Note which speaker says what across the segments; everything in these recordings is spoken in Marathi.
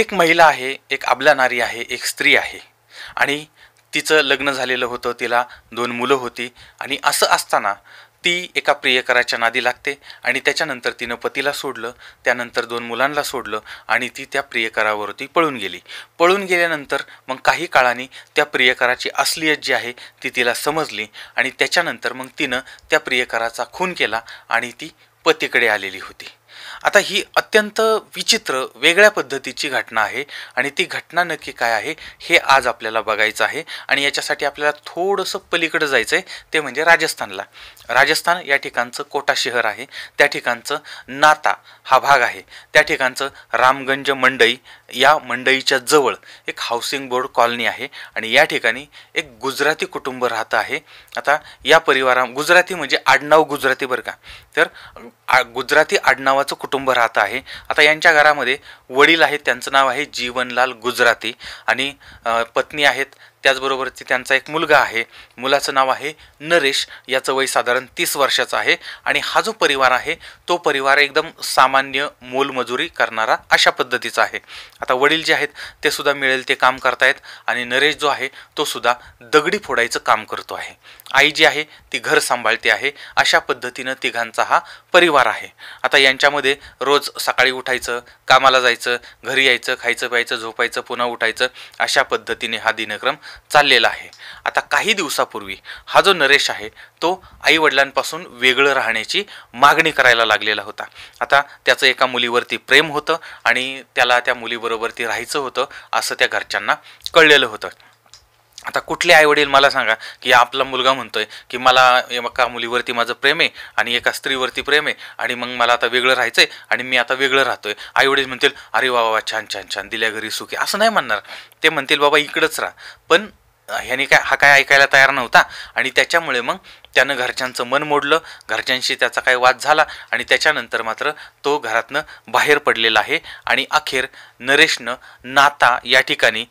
Speaker 1: एक महिला आहे एक अबला नारी आहे एक स्त्री आहे आणि तिचं लग्न झालेलं होतं तिला दोन मुलं होती आणि असं असताना ती एका प्रियकराच्या नादी लागते आणि त्याच्यानंतर तिनं पतीला सोडलं त्यानंतर दोन मुलांना सोडलं आणि ती त्या प्रियकरावरती पळून गेली पळून गेल्यानंतर मग काही काळाने त्या प्रियकराची असलियत जी आहे ती तिला समजली आणि त्याच्यानंतर मग तिनं त्या प्रियकराचा खून केला आणि ती पतीकडे आलेली होती आता ही अत्यंत विचित्र वेगळ्या पद्धतीची घटना आहे आणि ती घटना नक्की काय आहे हे आज आपल्याला बघायचं आहे आणि याच्यासाठी आपल्याला थोडंसं पलीकडं जायचं आहे ते म्हणजे राजस्थानला राजस्थान या ठिकाणचं कोटा शहर आहे त्या ठिकाणचं नाता हा भाग आहे त्या ठिकाणचं रामगंज मंडई या मंडईच्या जवळ एक हाऊसिंग बोर्ड कॉलनी आहे आणि या ठिकाणी एक गुजराती कुटुंब राहतं आहे आता या परिवारा गुजराती म्हणजे आडनाव गुजराती बरं का तर आ गुजराती आडनावाचं कुटुंब राहतं आहे आता यांच्या घरामध्ये वडील आहेत त्यांचं नाव आहे जीवनलाल गुजराती आणि पत्नी आहेत त्याचबरोबर त्यांचा एक मुलगा आहे मुलाचं नाव आहे नरेश याचं वय साधारण तीस वर्षाचं आहे आणि हा जो परिवार आहे तो परिवार एकदम सामान्य मोलमजुरी करणारा अशा पद्धतीचा आहे आता वडील जे आहेत ते सुद्धा मिळेल ते काम करतायत आणि नरेश जो आहे तो सुद्धा दगडी फोडायचं काम करतो आहे आई जी आहे ती घर सांभाळते आहे अशा पद्धतीनं तिघांचा हा परिवार आहे आता यांच्यामध्ये रोज सकाळी उठायचं कामाला जायचं घरी यायचं खायचं प्यायचं झोपायचं पुन्हा उठायचं अशा पद्धतीने हा दिनक्रम चाललेला आहे आता काही दिवसापूर्वी हा जो नरेश आहे तो आई वडिलांपासून वेगळं राहण्याची मागणी करायला लागलेला होता आता त्याचं एका मुलीवरती प्रेम होतं आणि त्याला त्या मुलीबरोबर ती राहायचं होतं असं त्या घरच्यांना कळलेलं होतं आता कुठले आईवडील मला सांगा की आपला मुलगा म्हणतोय की मला एका मुलीवरती माझं प्रेम आहे आणि एका स्त्रीवरती प्रेम आहे आणि मग मला आता वेगळं राहायचं आहे आणि मी आता वेगळं राहतोय आईवडील म्हणतील अरे वा वा छान छान छान दिल्या घरी सुखी असं नाही म्हणणार ते म्हणतील बाबा इकडंच राहा पण ह्याने काय हा काय ऐकायला तयार नव्हता आणि त्याच्यामुळे मग त्यानं घरच्यांचं मन मोडलं घरच्यांशी त्याचा काय वाद झाला आणि त्याच्यानंतर मात्र तो घरातनं बाहेर पडलेला आहे आणि अखेर नरेशनं नाता या ठिकाणी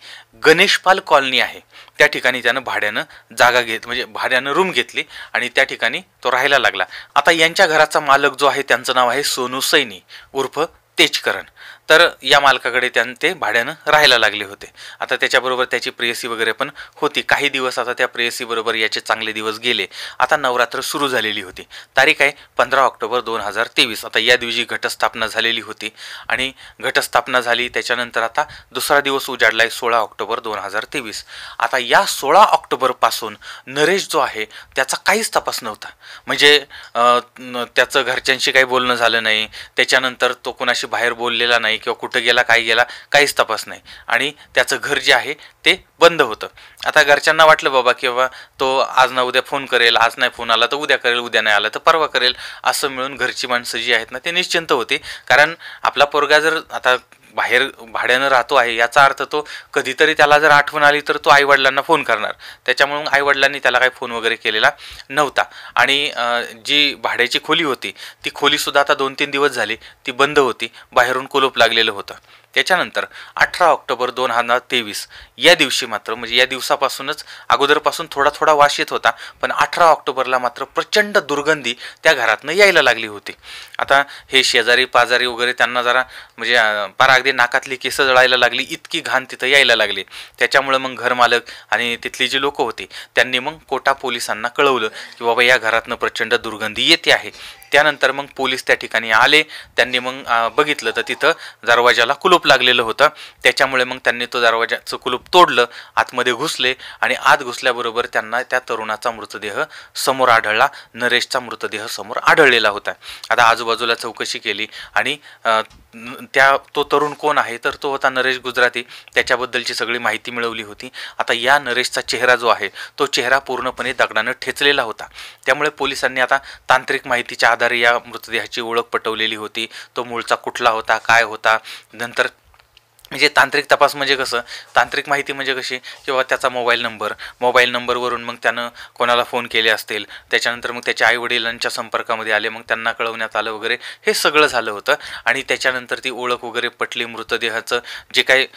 Speaker 1: गणेशपाल कॉलनी आहे त्या ठिकाणी त्यानं भाड्यानं जागा घेत म्हणजे भाड्यानं रूम घेतली आणि त्या ठिकाणी तो राहायला लागला आता यांच्या घराचा मालक जो आहे त्यांचं नाव आहे सोनू सैनी उर्फ तेजकरण तर या मालकाकडे त्यां ते भाड्यानं राहायला लागले होते आता त्याच्याबरोबर त्याची प्रेयसी वगैरे पण होती काही दिवस आता त्या प्रेयसीबरोबर याचे चांगले दिवस गेले आता नवरात्र सुरू झालेली होती तारीख आहे पंधरा ऑक्टोबर दोन हजार तेवीस आता या दिवशी घटस्थापना झालेली होती आणि घटस्थापना झाली त्याच्यानंतर आता दुसरा दिवस उजाडला आहे सोळा ऑक्टोबर दोन हजार तेवीस आता या सोळा ऑक्टोबरपासून नरेश जो आहे त्याचा काहीच तपास नव्हता म्हणजे त्याचं घरच्यांशी काही बोलणं झालं नाही त्याच्यानंतर तो कोणाशी बाहेर बोललेला गेला नाही किंवा कुठं गेला काय गेला काहीच तपास नाही आणि त्याचं घर जे आहे ते बंद होतं आता घरच्यांना वाटलं बाबा किंवा तो आज ना उद्या फोन करेल आज नाही फोन आला तर उद्या करेल उद्या नाही आला तर परवा करेल असं मिळून घरची माणसं जी आहेत ना ते निश्चिंत होते कारण आपला पोरगा जर आता बाहेर भाड्यानं राहतो आहे याचा अर्थ तो कधीतरी त्याला जर आठवण आली तर तो आईवडिलांना फोन करणार त्याच्यामुळं आईवडिलांनी त्याला काही फोन वगैरे केलेला नव्हता आणि जी भाड्याची खोली होती ती खोलीसुद्धा आता दोन तीन दिवस झाली ती बंद होती बाहेरून कोलोप लागलेलं होतं त्याच्यानंतर अठरा ऑक्टोबर दोन हजार तेवीस या दिवशी मात्र म्हणजे या दिवसापासूनच अगोदरपासून थोडा थोडा वास येत होता पण अठरा ऑक्टोबरला मात्र प्रचंड दुर्गंधी त्या घरातनं यायला लागली होती आता हे शेजारी पाजारी वगैरे त्यांना जरा म्हणजे फार अगदी नाकातली केसं जळायला लागली इतकी घाण तिथं यायला लागली त्याच्यामुळे मग घरमालक आणि तिथली जी लोकं होती त्यांनी मग कोटा पोलिसांना कळवलं की बाबा या घरातनं प्रचंड दुर्गंधी येते आहे त्यानंतर मग पोलीस त्या ठिकाणी आले त्यांनी मग बघितलं तर तिथं दरवाजाला कुलूप लागलेलं होतं त्याच्यामुळे मग त्यांनी तो दरवाजाचं कुलूप तोडलं आतमध्ये घुसले आणि आत घुसल्याबरोबर त्यांना त्या तरुणाचा मृतदेह समोर आढळला नरेशचा मृतदेह समोर आढळलेला होता आता आजूबाजूला चौकशी केली आणि त्या तो तरुण कोण आहे तर तो होता नरेश गुजराती त्याच्याबद्दलची सगळी माहिती मिळवली होती आता या नरेशचा चेहरा जो आहे तो चेहरा पूर्णपणे दगडानं ठेचलेला होता त्यामुळे पोलिसांनी आता तांत्रिक माहितीच्या आधारे या मृतदेहाची ओळख पटवलेली होती तो मूळचा कुठला होता काय होता नंतर म्हणजे तांत्रिक तपास म्हणजे कसं तांत्रिक माहिती म्हणजे कशी किंवा त्याचा मोबाईल नंबर मोबाईल नंबरवरून मग त्यानं कोणाला फोन केले असतील त्याच्यानंतर मग त्याच्या आईवडिलांच्या संपर्कामध्ये आले मग त्यांना कळवण्यात आलं वगैरे हे सगळं झालं होतं आणि त्याच्यानंतर ती ओळख वगैरे पटली मृतदेहाचं जे काही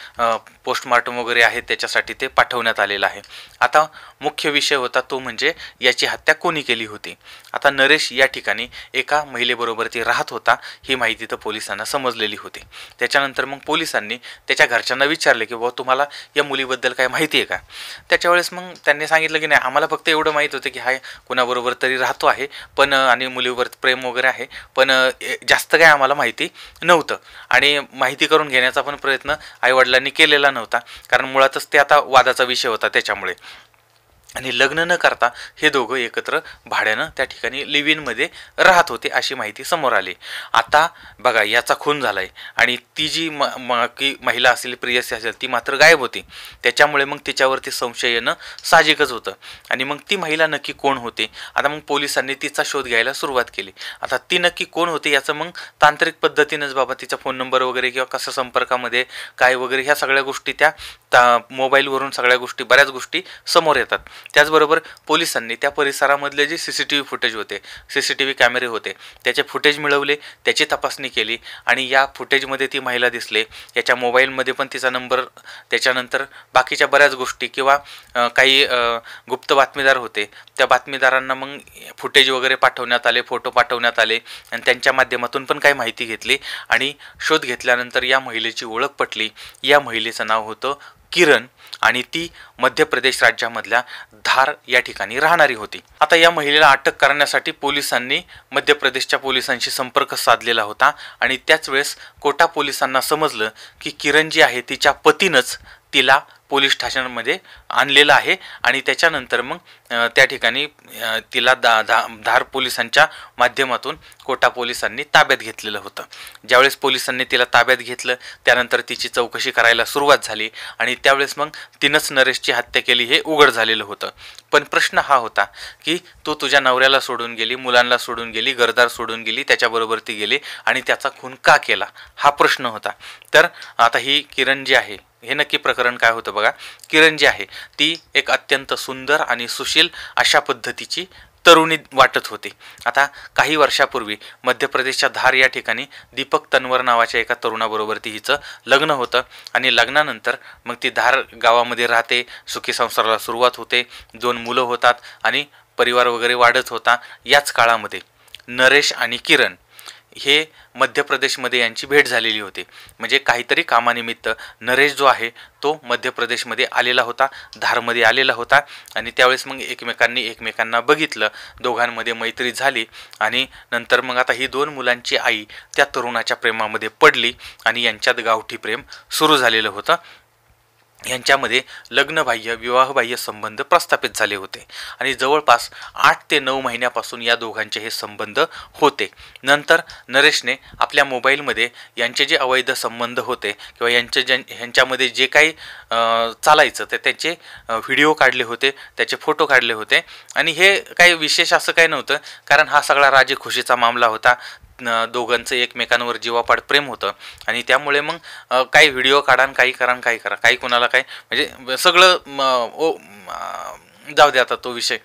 Speaker 1: पोस्टमार्टम वगैरे आहे त्याच्यासाठी ते पाठवण्यात आलेलं आहे आता मुख्य विषय होता तो म्हणजे याची हत्या कोणी केली होती आता नरेश या ठिकाणी एका महिलेबरोबर ती राहत होता ही माहिती तर पोलिसांना समजलेली होती त्याच्यानंतर मग पोलिसांनी त्याच्या घरच्यांना विचारले की बाबा तुम्हाला या मुलीबद्दल काय माहिती आहे का त्याच्या वेळेस मग त्यांनी सांगितलं की नाही आम्हाला फक्त एवढं माहीत होतं की हाय कुणाबरोबर तरी राहतो आहे पण आणि मुलीवर प्रेम वगैरे आहे पण जास्त काय आम्हाला माहिती नव्हतं आणि माहिती करून घेण्याचा पण प्रयत्न आईवडिलांनी केलेला नव्हता कारण मुळातच ते आता वादाचा विषय होता त्याच्यामुळे आणि लग्न न करता हे दोघं एकत्र भाड्यानं त्या ठिकाणी लिव्हिनमध्ये राहत होते अशी माहिती समोर आली आता बघा याचा खून झाला आहे आणि ती जी म की महिला असेल प्रियसी असेल ती मात्र गायब होती त्याच्यामुळे मग तिच्यावरती संशय येणं साहजिकच होतं आणि मग ती महिला नक्की कोण होते आता मग पोलिसांनी तिचा शोध घ्यायला सुरुवात केली आता ती नक्की कोण होते याचं मग तांत्रिक पद्धतीनंच बाबा तिचा फोन नंबर वगैरे किंवा कसं संपर्कामध्ये काय वगैरे ह्या सगळ्या गोष्टी त्या ता मोबाईलवरून सगळ्या गोष्टी बऱ्याच गोष्टी समोर येतात त्याचबरोबर पोलिसांनी त्या परिसरामधले जे C C T V footage होते सी सी टी व्ही कॅमेरे होते त्याचे फुटेज मिळवले त्याची तपासणी केली आणि या फुटेजमध्ये ती महिला दिसले याच्या मोबाईलमध्ये पण तिचा नंबर त्याच्यानंतर बाकीच्या बऱ्याच गोष्टी किंवा काही गुप्त बातमीदार होते त्या बातमीदारांना मग फुटेज वगैरे पाठवण्यात आले फोटो पाठवण्यात आले आणि त्यांच्या माध्यमातून पण काही माहिती घेतली आणि शोध घेतल्यानंतर या महिलेची ओळख पटली या महिलेचं नाव होतं किरण आणि ती मध्य प्रदेश राज्यामधल्या धार या ठिकाणी राहणारी होती आता या महिलेला अटक करण्यासाठी पोलिसांनी मध्य प्रदेशच्या पोलिसांशी संपर्क साधलेला होता आणि त्याच वेळेस कोटा पोलिसांना समजलं की किरण जी आहे तिच्या पतीनंच तिला पोलीस स्टेशनमध्ये आणलेलं आहे आणि त्याच्यानंतर मग त्या ठिकाणी तिला दा धा धार पोलिसांच्या माध्यमातून कोटा पोलिसांनी ताब्यात घेतलेलं होतं ज्यावेळेस पोलिसांनी तिला ताब्यात घेतलं त्यानंतर तिची चौकशी करायला सुरुवात झाली आणि त्यावेळेस मग तिनंच नरेशची हत्या केली हे उघड झालेलं होतं पण प्रश्न हा होता की तू तुझ्या नवऱ्याला सोडून गेली मुलांना सोडून गेली गरदार सोडून गेली त्याच्याबरोबर ती गेली आणि त्याचा खून का केला हा प्रश्न होता तर आता ही किरण जी आहे हे नक्की प्रकरण काय होतं बघा किरण जी आहे ती एक अत्यंत सुंदर आणि सुशील अशा पद्धतीची तरुणी वाटत होती आता काही वर्षापूर्वी मध्य प्रदेशच्या धार या ठिकाणी दीपक तन्वर नावाच्या एका तरुणाबरोबर ती हिचं लग्न होतं आणि लग्नानंतर मग ती धार गावामध्ये राहते सुखी संसाराला सुरुवात होते दोन मुलं होतात आणि परिवार वगैरे वाढत होता याच काळामध्ये नरेश आणि किरण हे मध्य प्रदेशमध्ये यांची भेट झालेली होती म्हणजे काहीतरी कामानिमित्त नरेश जो आहे तो मध्य प्रदेशमध्ये आलेला होता धारमध्ये आलेला होता आणि त्यावेळेस मग एकमेकांनी एकमेकांना बघितलं दोघांमध्ये मैत्री झाली आणि नंतर मग आता ही दोन मुलांची आई त्या तरुणाच्या प्रेमामध्ये पडली आणि यांच्यात गावठी प्रेम सुरू झालेलं होतं यांच्यामध्ये लग्नबाह्य विवाहबाह्य संबंध प्रस्थापित झाले होते आणि जवळपास आठ ते नऊ महिन्यापासून या दोघांचे हे संबंध होते नंतर नरेशने आपल्या मोबाईलमध्ये यांचे जे अवैध संबंध होते किंवा यांच्या ज्यां ह्यांच्यामध्ये जे काही चालायचं ते त्याचे व्हिडिओ काढले होते त्याचे फोटो काढले होते आणि हे काही विशेष असं काही नव्हतं कारण हा सगळा खुशीचा मामला होता दोघांचं एकमेकांवर जीवापाड प्रेम होतं आणि त्यामुळे मग काही व्हिडिओ काढान काही करान काही करा काही कोणाला काही म्हणजे सगळं ओ जाऊ दे आता तो विषय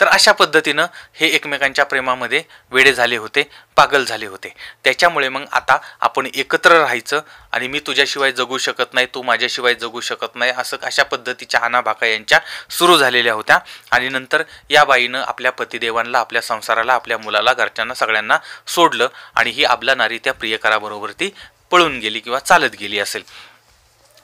Speaker 1: तर अशा पद्धतीनं हे एकमेकांच्या प्रेमामध्ये वेडे झाले होते पागल झाले होते त्याच्यामुळे मग आता आपण एकत्र राहायचं आणि मी तुझ्याशिवाय जगू शकत नाही तू माझ्याशिवाय जगू शकत नाही असं अशा पद्धतीच्या आनाभाका यांच्या सुरू झालेल्या होत्या आणि नंतर या बाईनं आपल्या पतिदेवांना आपल्या संसाराला आपल्या मुलाला घरच्यांना सगळ्यांना सोडलं आणि ही आबला नारी त्या प्रियकराबरोबर ती पळून गेली किंवा चालत गेली असेल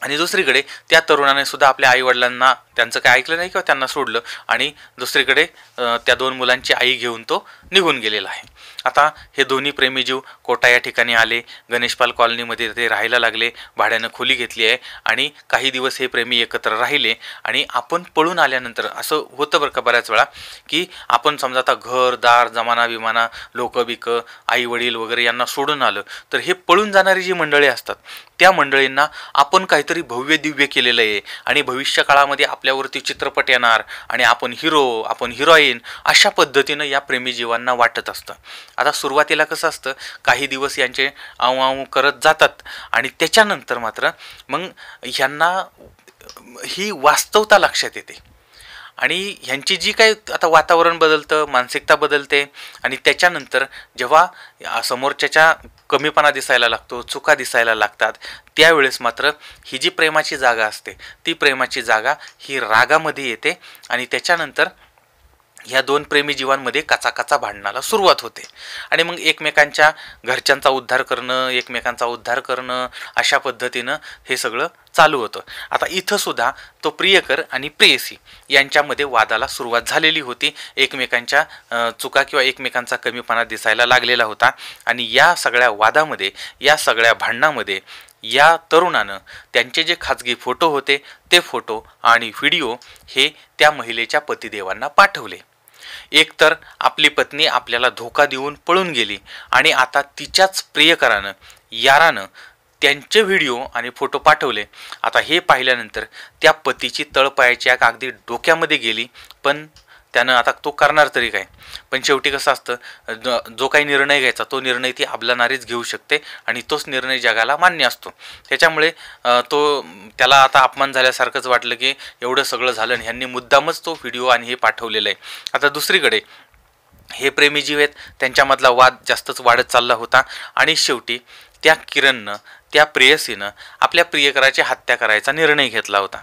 Speaker 1: आणि दुसरीकडे त्या तरुणाने सुद्धा आपल्या आईवडिलांना त्यांचं काय ऐकलं नाही किंवा त्यांना सोडलं आणि दुसरीकडे त्या दोन मुलांची आई घेऊन तो निघून गेलेला आहे आता हे दोन्ही प्रेमीजीव कोटा या ठिकाणी आले गणेशपाल कॉलनीमध्ये ते राहायला लागले भाड्यानं खोली घेतली आहे आणि काही दिवस हे प्रेमी एकत्र राहिले आणि आपण पळून आल्यानंतर असं होतं बरं का बऱ्याच वेळा की आपण समजा आता घर दार जमाना विमाना लोकं बिकं आई वडील वगैरे यांना सोडून आलं तर हे पळून जाणारी जी मंडळी असतात त्या मंडळींना आपण काहीतरी भव्य दिव्य केलेलं आहे आणि भविष्य काळामध्ये आपल्यावरती चित्रपट येणार आणि आपण हिरो आपण हिरोईन अशा पद्धतीनं या प्रेमीजीवांना वाटत असतं आता सुरुवातीला कसं असतं काही दिवस यांचे आऊ आऊ करत जातात आणि त्याच्यानंतर मात्र मग ह्यांना ही वास्तवता लक्षात येते आणि ह्यांची जी काही आता वातावरण बदलतं मानसिकता बदलते आणि त्याच्यानंतर जेव्हा समोरच्याच्या कमीपणा दिसायला लागतो चुका दिसायला लागतात त्यावेळेस मात्र ही जी प्रेमाची जागा असते ती प्रेमाची जागा ही रागामध्ये येते आणि त्याच्यानंतर ह्या दोन प्रेमी जीवांमध्ये काचाकाचा भांडणाला सुरुवात होते आणि मग एकमेकांच्या घरच्यांचा उद्धार करणं एकमेकांचा उद्धार करणं अशा पद्धतीनं हे सगळं चालू होतं आता इथंसुद्धा तो प्रियकर आणि प्रेयसी यांच्यामध्ये वादाला सुरुवात झालेली होती एकमेकांच्या चुका किंवा एकमेकांचा कमीपणा दिसायला लागलेला होता आणि या सगळ्या वादामध्ये या सगळ्या भांडणामध्ये या तरुणानं त्यांचे जे खाजगी फोटो होते ते फोटो आणि व्हिडिओ हे त्या महिलेच्या पतिदेवांना पाठवले एकतर आपली पत्नी आपल्याला धोका देऊन पळून गेली आणि आता तिच्याच प्रियकरानं यारानं त्यांचे व्हिडिओ आणि फोटो पाठवले आता हे पाहिल्यानंतर त्या पतीची तळपायाची आग अगदी डोक्यामध्ये गेली पण त्यानं आता तो करणार तरी काय पण शेवटी कसं असतं जो काही निर्णय घ्यायचा तो निर्णय ती नारीच घेऊ शकते आणि तोच निर्णय जगाला मान्य असतो त्याच्यामुळे तो त्याला आता अपमान झाल्यासारखंच वाटलं की एवढं सगळं झालं आणि ह्यांनी मुद्दामच तो व्हिडिओ आणि हे पाठवलेलं आहे आता दुसरीकडे हे प्रेमी आहेत त्यांच्यामधला वाद जास्तच वाढत चालला होता आणि शेवटी त्या किरणनं त्या प्रेयसीनं आपल्या प्रियकराची हत्या करायचा निर्णय घेतला होता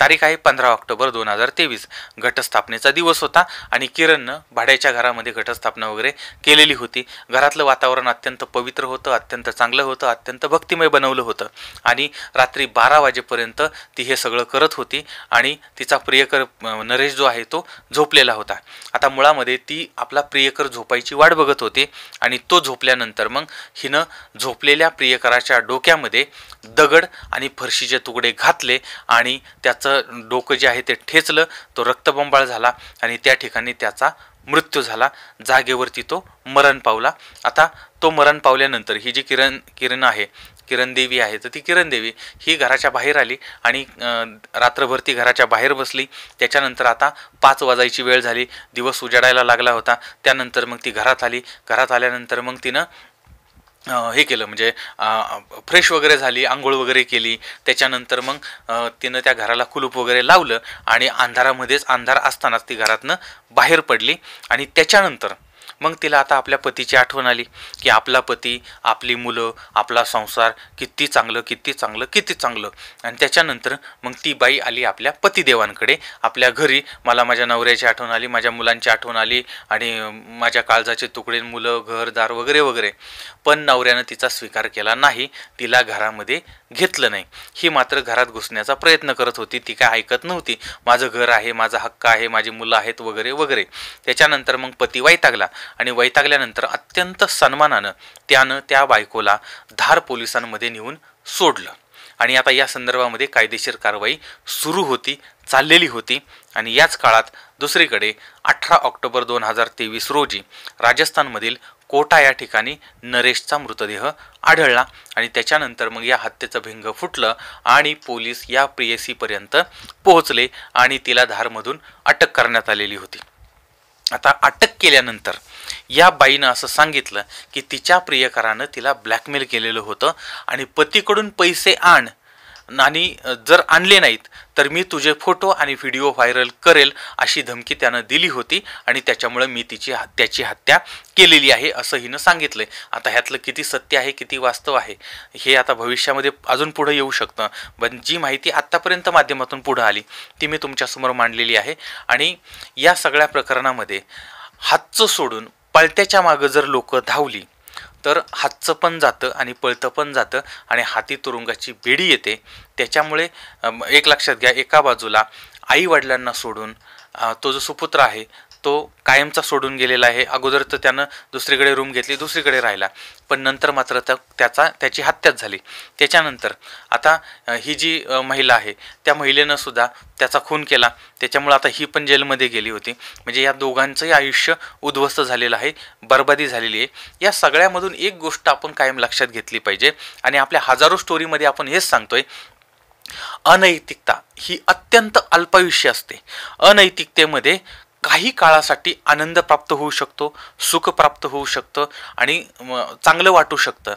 Speaker 1: तारीख आहे पंधरा ऑक्टोबर दोन हजार तेवीस घटस्थापनेचा दिवस होता आणि किरणनं भाड्याच्या घरामध्ये घटस्थापना वगैरे केलेली होती घरातलं वातावरण अत्यंत पवित्र होतं अत्यंत चांगलं होतं अत्यंत भक्तिमय बनवलं होतं आणि रात्री बारा वाजेपर्यंत ती हे सगळं करत होती आणि तिचा प्रियकर नरेश जो आहे तो झोपलेला होता आता मुळामध्ये ती आपला प्रियकर झोपायची वाट बघत होती आणि तो झोपल्यानंतर मग हिनं झोपलेल्या प्रियकराच्या डोक्यामध्ये दगड आणि फरशीचे तुकडे घातले आणि त्याचं त्याचं डोकं जे आहे ते ठेचलं तो रक्तबंबाळ झाला आणि त्या ठिकाणी त्याचा मृत्यू झाला जागेवरती तो मरण पावला आता तो मरण पावल्यानंतर ही जी किरण किरण आहे किरणदेवी आहे तर ती किरणदेवी ही घराच्या बाहेर आली आणि रात्रभर ती घराच्या बाहेर बसली त्याच्यानंतर आता पाच वाजायची वेळ झाली दिवस उजाडायला लागला होता त्यानंतर मग ती घरात आली घरात आल्यानंतर मग तिनं हे केलं म्हणजे फ्रेश वगैरे झाली आंघोळ वगैरे केली त्याच्यानंतर मग तिनं त्या घराला कुलूप वगैरे लावलं आणि अंधारामध्येच अंधार असतानाच ती घरातनं बाहेर पडली आणि त्याच्यानंतर मग तिला आता आपल्या पतीची आठवण आली की आपला पती आपली मुलं आपला संसार किती चांगलं किती चांगलं किती चांगलं आणि त्याच्यानंतर मग ती बाई आली आपल्या पतिदेवांकडे आपल्या घरी मला माझ्या नवऱ्याची आठवण आली माझ्या मुलांची आठवण आली आणि माझ्या काळजाचे तुकडे मुलं घरदार वगैरे वगैरे पण नवऱ्यानं तिचा स्वीकार केला नाही तिला घरामध्ये घेतलं नाही ही मात्र घरात घुसण्याचा प्रयत्न करत होती ती काय ऐकत नव्हती माझं घर आहे माझा हक्क आहे माझी मुलं आहेत वगैरे वगैरे त्याच्यानंतर मग पती वैतागला आणि वैतागल्यानंतर अत्यंत सन्मानानं त्यानं त्या बायकोला धार पोलिसांमध्ये नेऊन सोडलं आणि आता या संदर्भामध्ये कायदेशीर कारवाई सुरू होती चाललेली होती आणि याच काळात दुसरीकडे अठरा ऑक्टोबर दोन हजार तेवीस रोजी राजस्थानमधील कोटा या ठिकाणी नरेशचा मृतदेह आढळला आणि त्याच्यानंतर मग या हत्येचं भिंग फुटलं आणि पोलीस या प्रियसीपर्यंत पोहोचले आणि तिला धारमधून अटक करण्यात आलेली होती आता अटक केल्यानंतर या बाईनं असं सांगितलं की तिच्या प्रियकरानं तिला ब्लॅकमेल केलेलं होतं आणि पतीकडून पैसे आण आणि जर आणले नाहीत तर मी तुझे फोटो आणि व्हिडिओ व्हायरल करेल अशी धमकी त्यानं दिली होती आणि त्याच्यामुळं मी तिची हत्याची हत्या केलेली आहे असं हिनं सांगितलं आहे आता ह्यातलं किती सत्य आहे किती वास्तव आहे हे आता भविष्यामध्ये अजून पुढं येऊ शकतं पण जी माहिती आत्तापर्यंत माध्यमातून पुढं आली ती मी तुमच्यासमोर मांडलेली आहे आणि या सगळ्या प्रकरणामध्ये हातचं सोडून पळत्याच्या मागं जर लोकं धावली तर हातचं पण जातं आणि पळतं पण जातं आणि हाती तुरुंगाची बेडी येते त्याच्यामुळे एक लक्षात घ्या एका बाजूला आई वडिलांना सोडून तो जो सुपुत्र आहे तो कायमचा सोडून गेलेला आहे अगोदर तर त्यानं दुसरीकडे रूम घेतली दुसरीकडे राहिला पण नंतर मात्र त्याचा त्याची हत्याच झाली त्याच्यानंतर आता ही जी महिला आहे त्या महिलेनं सुद्धा त्याचा खून केला त्याच्यामुळे आता ही पण जेलमध्ये गेली होती म्हणजे या दोघांचंही आयुष्य उद्ध्वस्त झालेलं आहे बरबादी झालेली आहे या सगळ्यामधून एक गोष्ट आपण कायम लक्षात घेतली पाहिजे आणि आपल्या हजारो स्टोरीमध्ये आपण हेच सांगतोय अनैतिकता ही अत्यंत अल्पायुष्य असते अनैतिकतेमध्ये काही काळासाठी आनंद प्राप्त होऊ शकतो सुख प्राप्त होऊ शकतं आणि चांगलं वाटू शकतं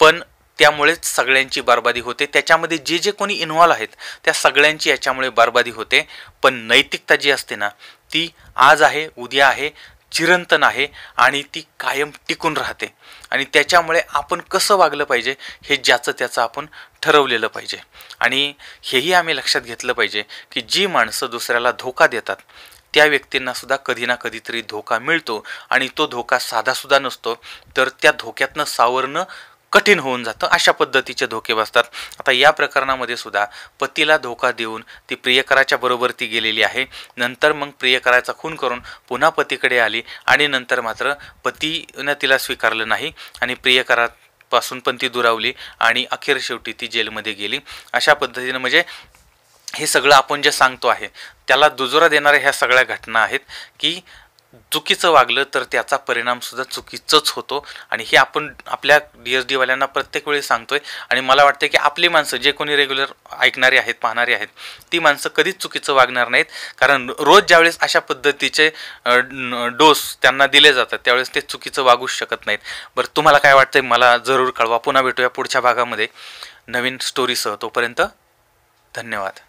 Speaker 1: पण त्यामुळेच सगळ्यांची बर्बादी होते त्याच्यामध्ये जे जे कोणी इन्व्हॉल्व आहेत त्या सगळ्यांची याच्यामुळे बर्बादी होते पण नैतिकता जी असते ना ती आज आहे उद्या आहे चिरंतन आहे आणि ती कायम टिकून राहते आणि त्याच्यामुळे आपण कसं वागलं पाहिजे हे ज्याचं त्याचं आपण ठरवलेलं पाहिजे आणि हेही आम्ही लक्षात घेतलं पाहिजे की जी माणसं दुसऱ्याला धोका देतात त्या व्यक्तींनासुद्धा कधी ना कधीतरी धोका मिळतो आणि तो धोका साधासुद्धा नसतो तर त्या धोक्यातनं सावरणं कठीण होऊन जातं अशा पद्धतीचे धोके बसतात आता या प्रकरणामध्ये सुद्धा पतीला धोका देऊन ती प्रियकराच्या बरोबर ती गेलेली आहे नंतर मग प्रियकराचा खून करून पुन्हा पतीकडे आली आणि नंतर मात्र पतीनं तिला स्वीकारलं नाही आणि प्रियकरापासून पण ती दुरावली आणि अखेर शेवटी ती जेलमध्ये गेली अशा पद्धतीनं म्हणजे हे सगळं आपण जे सांगतो आहे त्याला दुजोरा देणाऱ्या ह्या सगळ्या घटना आहेत की चुकीचं वागलं तर त्याचा परिणामसुद्धा चुकीचंच होतो आणि हे आपण आपल्या डी एस डीवाल्यांना प्रत्येक वेळी सांगतो आहे आणि मला वाटतं की आपली माणसं जे कोणी रेग्युलर ऐकणारी आहेत पाहणारी आहेत ती माणसं कधीच चुकीचं वागणार नाहीत कारण रोज ज्यावेळेस अशा पद्धतीचे डोस त्यांना दिले जातात त्यावेळेस ते चुकीचं वागूच शकत नाहीत बरं तुम्हाला काय वाटतंय मला जरूर कळवा पुन्हा भेटूया पुढच्या भागामध्ये नवीन स्टोरीसह तोपर्यंत धन्यवाद